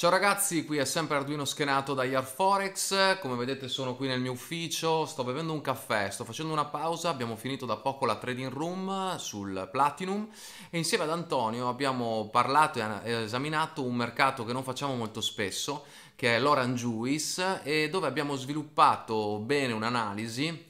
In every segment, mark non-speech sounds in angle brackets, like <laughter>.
Ciao ragazzi, qui è sempre Arduino Schenato da Yarforex, come vedete sono qui nel mio ufficio, sto bevendo un caffè, sto facendo una pausa, abbiamo finito da poco la trading room sul Platinum e insieme ad Antonio abbiamo parlato e esaminato un mercato che non facciamo molto spesso, che è l'Oran Juice e dove abbiamo sviluppato bene un'analisi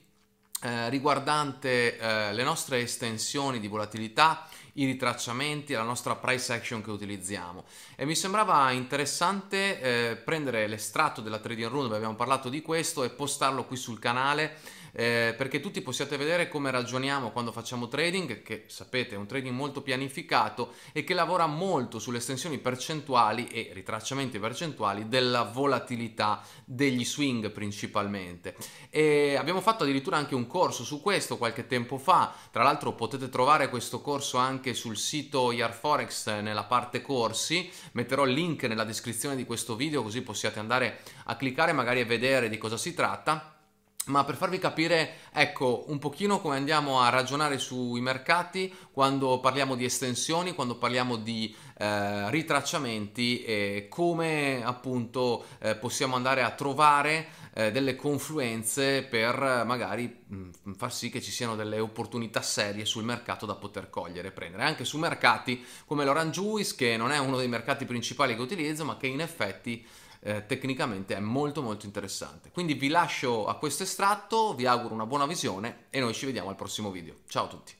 eh, riguardante eh, le nostre estensioni di volatilità, i ritracciamenti, la nostra price action che utilizziamo. E mi sembrava interessante eh, prendere l'estratto della trading room dove abbiamo parlato di questo e postarlo qui sul canale eh, perché tutti possiate vedere come ragioniamo quando facciamo trading, che sapete è un trading molto pianificato e che lavora molto sulle estensioni percentuali e ritracciamenti percentuali della volatilità degli swing principalmente. E abbiamo fatto addirittura anche un corso su questo qualche tempo fa, tra l'altro potete trovare questo corso anche sul sito YarForex nella parte corsi, metterò il link nella descrizione di questo video così possiate andare a cliccare magari e vedere di cosa si tratta ma per farvi capire, ecco, un pochino come andiamo a ragionare sui mercati quando parliamo di estensioni, quando parliamo di eh, ritracciamenti e come appunto eh, possiamo andare a trovare eh, delle confluenze per magari mh, mm, far sì che ci siano delle opportunità serie sul mercato da poter cogliere e prendere. Anche su mercati come l'Orange Juice, che non è uno dei mercati principali che utilizzo, ma che in effetti eh, tecnicamente è molto molto interessante. Quindi vi lascio a questo estratto, vi auguro una buona visione e noi ci vediamo al prossimo video. Ciao a tutti.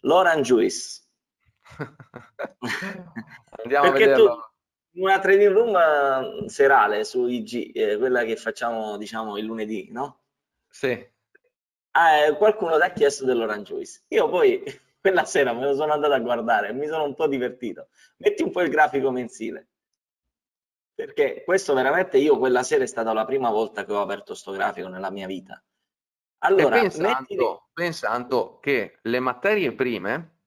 Loran Juice. <laughs> Andiamo Perché a vederlo. Tu, una trading room eh, serale su IG, eh, quella che facciamo diciamo il lunedì, no? Sì. Ah, eh, qualcuno ti ha chiesto dell'Orange Juice. Io poi <laughs> quella sera me lo sono andato a guardare, mi sono un po' divertito. Metti un po' il grafico mensile perché questo veramente io quella sera è stata la prima volta che ho aperto sto grafico nella mia vita. Allora, e pensando, mettili... pensando che le materie prime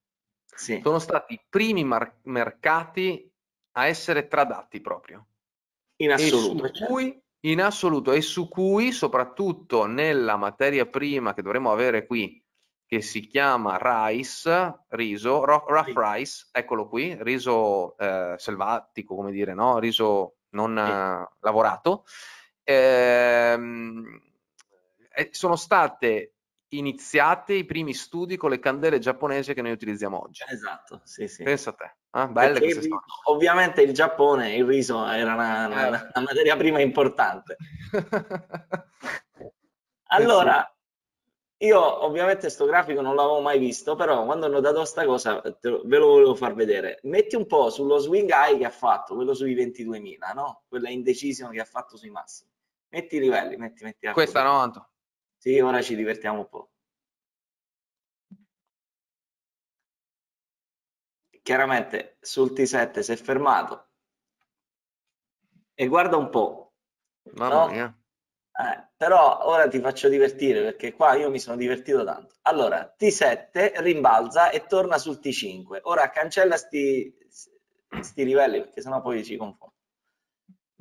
sì. sono stati i primi mar- mercati a essere tradati proprio. In assoluto. E su eh, cui, certo. in assoluto e su cui soprattutto nella materia prima che dovremmo avere qui, che si chiama rice, riso, rough, rough rice, eccolo qui, riso eh, selvatico, come dire, no? Riso non sì. lavorato. Ehm, eh, sono state iniziate i primi studi con le candele giapponesi che noi utilizziamo oggi. Esatto, sì, sì. Pensa a te. Ah, belle Perché queste Ovviamente il Giappone, il riso era una, una, eh. una materia prima importante. <laughs> allora, io ovviamente questo grafico non l'avevo mai visto, però quando hanno dato questa cosa lo, ve lo volevo far vedere. Metti un po' sullo swing high che ha fatto, quello sui 22.000, no? Quella indecisione che ha fatto sui massimi. Metti i livelli, metti, metti. Questa 90. Sì, ora ci divertiamo un po'. Chiaramente sul T7 si è fermato. E guarda un po'. Mamma no? mia. Eh, però ora ti faccio divertire perché qua io mi sono divertito tanto. Allora, T7 rimbalza e torna sul T5. Ora cancella sti, sti livelli perché sennò poi ci confondo.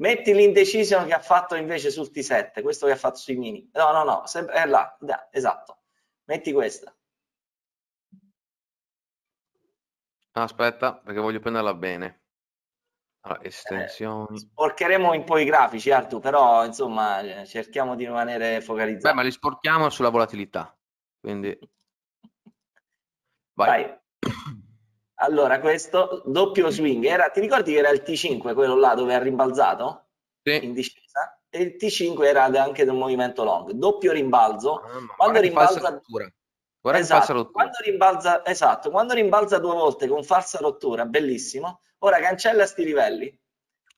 Metti l'indecision che ha fatto invece sul T7, questo che ha fatto sui mini. No, no, no, è là, da, esatto. Metti questa. Aspetta, perché voglio prenderla bene. Allora, ah, eh, estensioni. Eh, sporcheremo un po' i grafici, Artu, però insomma eh, cerchiamo di rimanere focalizzati. Beh, ma li sporchiamo sulla volatilità, quindi... <laughs> Vai. Vai. Allora, questo doppio swing, era, ti ricordi che era il T5, quello là dove ha rimbalzato? Sì. In discesa? E il T5 era anche del movimento long, doppio rimbalzo. Ah, quando rimbalza... Guarda esatto, quando rimbalza, esatto, quando rimbalza due volte con falsa rottura, bellissimo Ora cancella sti livelli.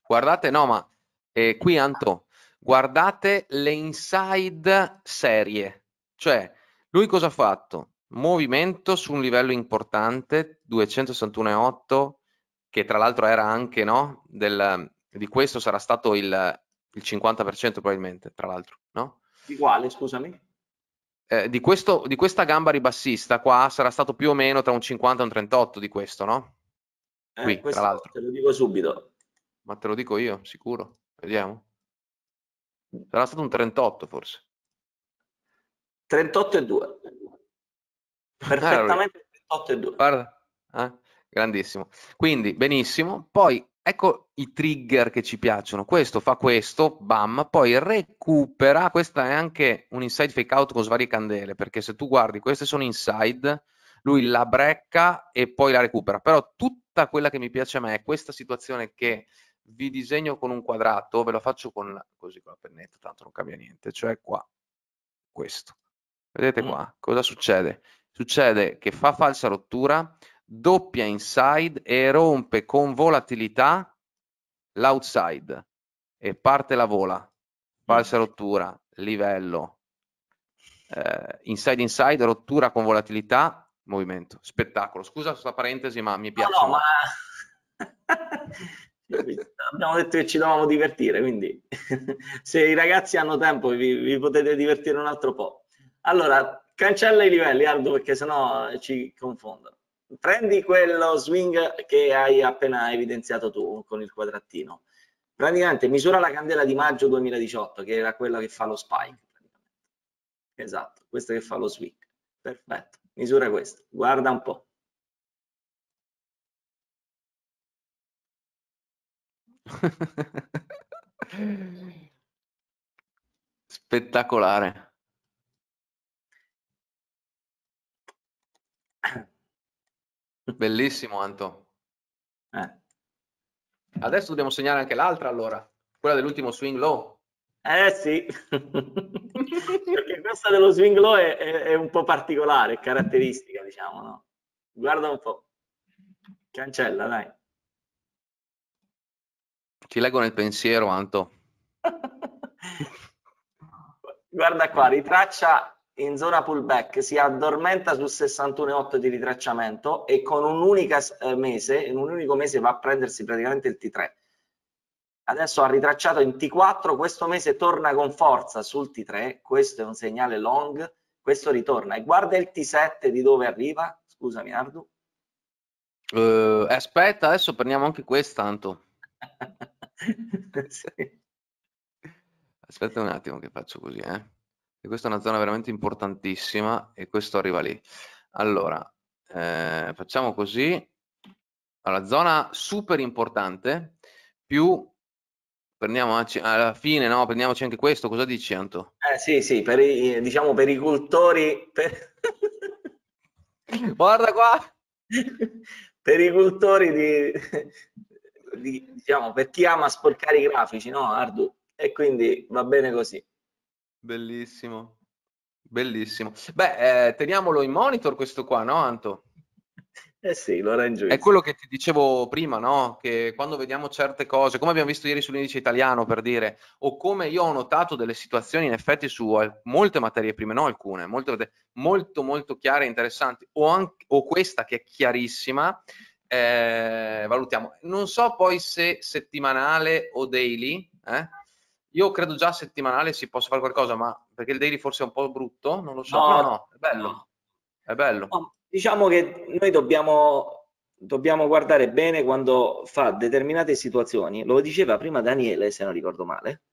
Guardate, no, ma eh, qui Anto, guardate le inside serie. Cioè, lui cosa ha fatto? Movimento su un livello importante, 261,8, che tra l'altro era anche, no? Del, di questo sarà stato il, il 50% probabilmente, tra l'altro, no? Di quale, scusami? Eh, di, questo, di questa gamba ribassista qua sarà stato più o meno tra un 50 e un 38 di questo, no? Eh, Qui, tra l'altro. Te lo dico subito. Ma te lo dico io, sicuro. Vediamo. Sarà stato un 38 forse. 38 e 2. Ah, Perfettamente 38 e 2. Guarda, eh? grandissimo. Quindi, benissimo. Poi, ecco i trigger che ci piacciono. Questo fa questo, bam, poi recupera. Questa è anche un inside fake out con svarie candele, perché se tu guardi, queste sono inside, lui la brecca e poi la recupera. Però tutte a quella che mi piace a me, è questa situazione che vi disegno con un quadrato, ve lo faccio con la, così con la pennetta, tanto non cambia niente, cioè qua, questo. Vedete mm. qua, cosa succede? Succede che fa falsa rottura, doppia inside e rompe con volatilità l'outside e parte la vola, mm. falsa rottura, livello, eh, inside inside, rottura con volatilità, movimento. Spettacolo. Scusa questa parentesi, ma mi piace. No, no, ma... <laughs> Abbiamo detto che ci dovevamo divertire, quindi <laughs> se i ragazzi hanno tempo vi, vi, potete divertire un altro po'. Allora, cancella i livelli, Aldo, perché sennò ci confondono. Prendi quello swing che hai appena evidenziato tu con il quadratino. Praticamente misura la candela di maggio 2018, che era quella che fa lo spike. Esatto, questa che fa lo swing. Perfetto misura questo, guarda un po'. Spettacolare. Bellissimo Anto. Eh. Adesso dobbiamo segnare anche l'altra allora, quella dell'ultimo swing low. Eh sì, perché questa dello swing low è, è, è, un po' particolare, caratteristica, diciamo, no? Guarda un po'. Cancella, dai. Ti leggo nel pensiero, Anto. <laughs> Guarda qua, ritraccia in zona pullback, si addormenta sul 61,8 di ritracciamento e con un'unica eh, mese, in un unico mese va a prendersi praticamente il T3 adesso ha ritracciato in T4, questo mese torna con forza sul T3, questo è un segnale long, questo ritorna. E guarda il T7 di dove arriva, scusami Ardu. Uh, aspetta, adesso prendiamo anche questa, Anto. <laughs> sì. Aspetta un attimo che faccio così, eh. questa è una zona veramente importantissima e questo arriva lì. Allora, eh, facciamo così. Allora, zona super importante, più Prendiamoci alla fine, no? Prendiamoci anche questo. Cosa dici, Anto? Eh sì, sì, per i, diciamo per i cultori. Per... <laughs> Guarda qua! per i cultori di, di, diciamo per chi ama sporcare i grafici, no? Ardu. E quindi va bene così. Bellissimo, bellissimo. Beh, eh, teniamolo in monitor questo qua, no, Anto? Eh sì, l'orange È quello che ti dicevo prima, no? Che quando vediamo certe cose, come abbiamo visto ieri sull'indice italiano per dire, o come io ho notato delle situazioni in effetti su molte materie prime, no alcune, molte, molto molto chiare e interessanti, o, anche, o questa che è chiarissima, eh, valutiamo. Non so poi se settimanale o daily, eh? Io credo già settimanale si possa fare qualcosa, ma perché il daily forse è un po' brutto, non lo so. No, no, no è bello. No. È bello. No Diciamo che noi dobbiamo, dobbiamo guardare bene quando fa determinate situazioni, lo diceva prima Daniele, se non ricordo male,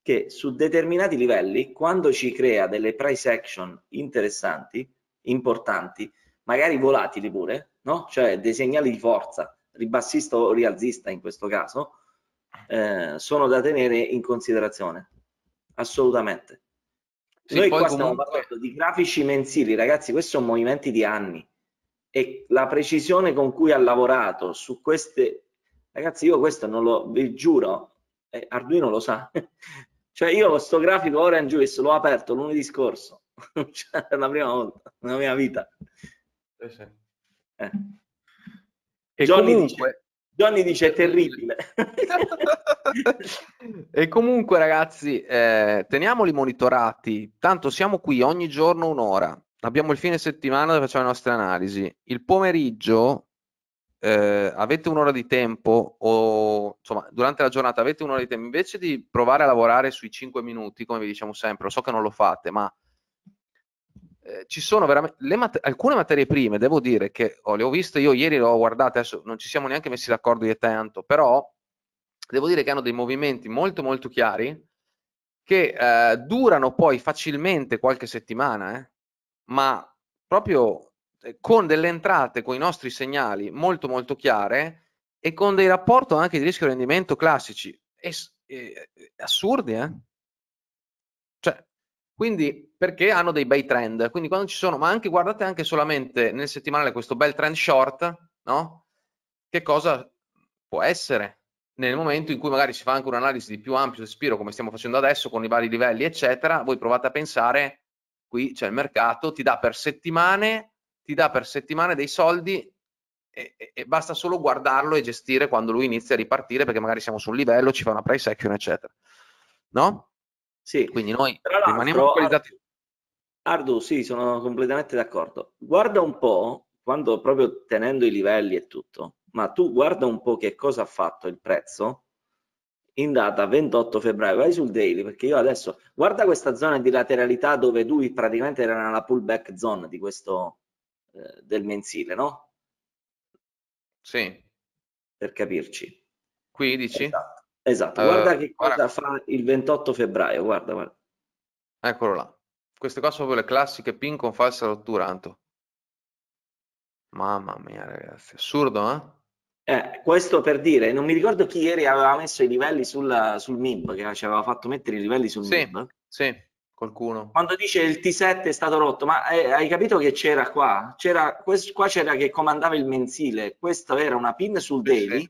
che su determinati livelli, quando ci crea delle price action interessanti, importanti, magari volatili pure, no? cioè dei segnali di forza, ribassista o rialzista in questo caso, eh, sono da tenere in considerazione, assolutamente. Sì, Noi qua comunque... stiamo parlando di grafici mensili, ragazzi, questi sono movimenti di anni e la precisione con cui ha lavorato su queste... Ragazzi, io questo non lo... vi giuro, eh, Arduino lo sa. <laughs> cioè io questo grafico Orange Juice l'ho aperto lunedì scorso, <laughs> cioè, la prima volta nella mia vita. Eh. eh. E Johnny comunque... Dice, Johnny dice è terribile. <laughs> e comunque ragazzi, eh, teniamoli monitorati, tanto siamo qui ogni giorno un'ora. Abbiamo il fine settimana dove facciamo le nostre analisi. Il pomeriggio eh, avete un'ora di tempo o insomma durante la giornata avete un'ora di tempo invece di provare a lavorare sui 5 minuti come vi diciamo sempre lo so che non lo fate ma eh, ci sono veramente mat- alcune materie prime, devo dire che oh, le ho viste io ieri, le ho guardate, adesso non ci siamo neanche messi d'accordo io tanto, però devo dire che hanno dei movimenti molto molto chiari che eh, durano poi facilmente qualche settimana, eh, ma proprio eh, con delle entrate, con i nostri segnali molto molto chiare e con dei rapporti anche di rischio rendimento classici e, e, eh, assurdi, eh? Quindi perché hanno dei bei trend, quindi quando ci sono, ma anche guardate anche solamente nel settimanale questo bel trend short, no? Che cosa può essere nel momento in cui magari si fa anche un'analisi di più ampio respiro come stiamo facendo adesso con i vari livelli, eccetera, voi provate a pensare qui c'è il mercato, ti dà per settimane, ti dà per settimane dei soldi e, e, e, basta solo guardarlo e gestire quando lui inizia a ripartire perché magari siamo su un livello, ci fa una price action, eccetera. No? Sì. Quindi noi rimaniamo focalizzati. Ardu, sì, sono completamente d'accordo. Guarda un po', quando proprio tenendo i livelli e tutto, ma tu guarda un po' che cosa ha fatto il prezzo in data 28 febbraio. Vai sul daily perché io adesso guarda questa zona di lateralità dove lui praticamente era nella pullback zone di questo eh, del mensile, no? Sì. Per capirci. Qui dici? Esatto. Esatto, eh, guarda uh, che cosa guarda. fa il 28 febbraio, guarda, guarda. Eccolo là. Queste qua sono le classiche pin con falsa rottura, Anto. Mamma mia, ragazzi, assurdo, eh? Eh, questo per dire, non mi ricordo chi ieri aveva messo i livelli sulla, sul MIB, che ci aveva fatto mettere i livelli sul sì, MIB. Sì, qualcuno. Quando dice il T7 è stato rotto, ma eh, hai capito che c'era qua? C'era, qua c'era che comandava il mensile, questa era una pin sul daily,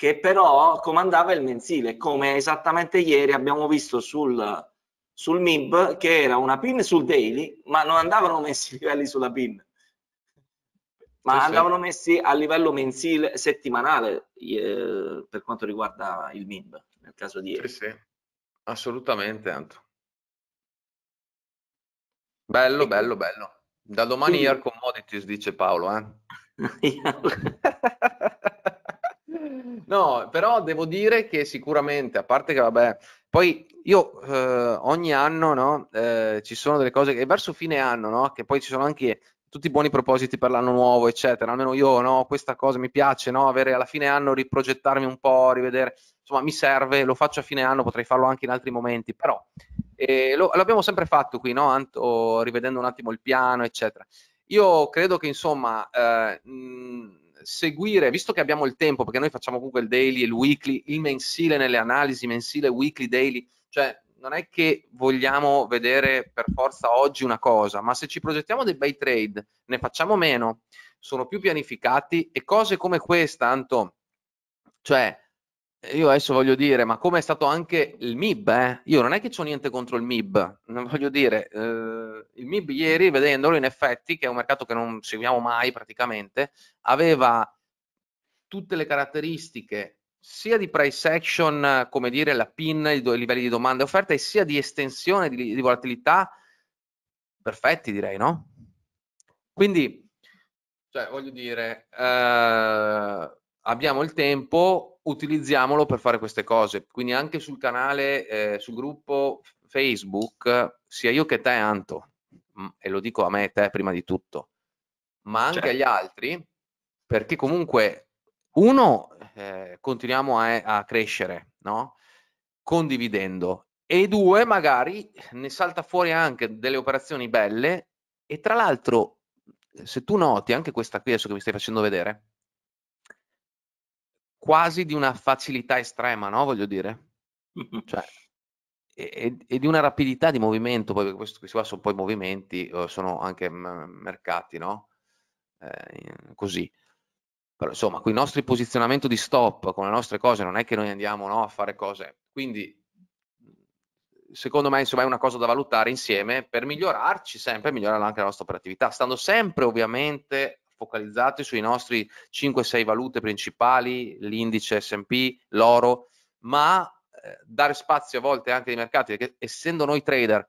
che però comandava il mensile, come esattamente ieri abbiamo visto sul, sul MIB, che era una pin sul daily, ma non andavano messi i livelli sulla pin, ma sì, andavano sì. messi a livello mensile settimanale eh, per quanto riguarda il MIB, nel caso di ieri. Sì, sì, assolutamente, Anto. Bello, ecco. bello, bello. Da domani Air Commodities, dice Paolo. Eh? <laughs> <laughs> No, però devo dire che sicuramente, a parte che vabbè, poi io eh, ogni anno no, eh, ci sono delle cose che verso fine anno, no, che poi ci sono anche tutti i buoni propositi per l'anno nuovo, eccetera. Almeno io, no, questa cosa mi piace, no, avere alla fine anno, riprogettarmi un po', rivedere, insomma, mi serve, lo faccio a fine anno, potrei farlo anche in altri momenti, però eh, lo, l'abbiamo sempre fatto qui, no, Anto, rivedendo un attimo il piano, eccetera. Io credo che, insomma, eh, mh, seguire, visto che abbiamo il tempo, perché noi facciamo comunque il daily e il weekly, il mensile nelle analisi, mensile, weekly, daily, cioè non è che vogliamo vedere per forza oggi una cosa, ma se ci progettiamo dei bei trade, ne facciamo meno, sono più pianificati e cose come questa, tanto, cioè io adesso voglio dire, ma come è stato anche il MIB, eh? io non è che ho niente contro il MIB, voglio dire, eh, il MIB ieri, vedendolo in effetti, che è un mercato che non seguiamo mai praticamente, aveva tutte le caratteristiche sia di price action, come dire, la PIN, i, do- i livelli di domanda e offerta, e sia di estensione di, di volatilità perfetti, direi, no? Quindi, cioè, voglio dire, eh, abbiamo il tempo, utilizziamolo per fare queste cose. Quindi anche sul canale, eh, sul gruppo Facebook, sia io che te, Anto, mm, e lo dico a me e te prima di tutto, ma anche certo. agli altri, perché comunque, uno, eh, continuiamo a, a crescere, no? Condividendo. E due, magari ne salta fuori anche delle operazioni belle e tra l'altro, se tu noti anche questa qui adesso che mi stai facendo vedere, quasi di una facilità estrema, no? Voglio dire. <laughs> Cioè, e, e, di una rapidità di movimento, poi questi, questi qua sono poi movimenti, sono anche mercati, no? Eh, così. Però insomma, con il nostro posizionamento di stop, con le nostre cose, non è che noi andiamo no, a fare cose. Quindi, secondo me, insomma, è una cosa da valutare insieme per migliorarci sempre, migliorare anche la nostra operatività, stando sempre ovviamente focalizzati sui nostri 5-6 valute principali, l'indice SP, l'oro, ma eh, dare spazio a volte anche ai mercati, perché essendo noi trader,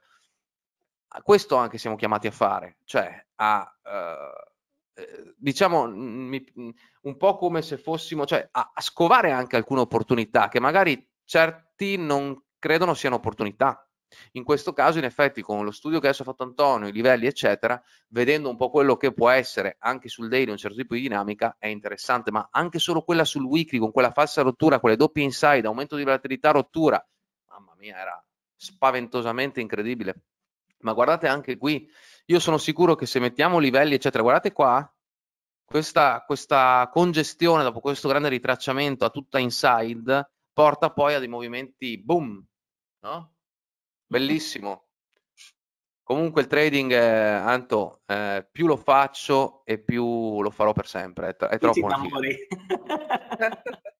questo anche siamo chiamati a fare, cioè a, eh, eh diciamo, un po' come se fossimo, cioè a, a scovare anche alcune opportunità che magari certi non credono siano opportunità, in questo caso, in effetti, con lo studio che adesso ha fatto Antonio, i livelli, eccetera, vedendo un po' quello che può essere anche sul daily un certo tipo di dinamica, è interessante, ma anche solo quella sul weekly, con quella falsa rottura, quelle doppie inside, aumento di volatilità, rottura, mamma mia, era spaventosamente incredibile. Ma guardate anche qui, io sono sicuro che se mettiamo livelli, eccetera, guardate qua, questa, questa congestione dopo questo grande ritracciamento a tutta inside porta poi a dei movimenti boom, no? Bellissimo. Comunque il trading, eh, Anto, eh, più lo faccio e più lo farò per sempre. È, troppo. <laughs> <laughs>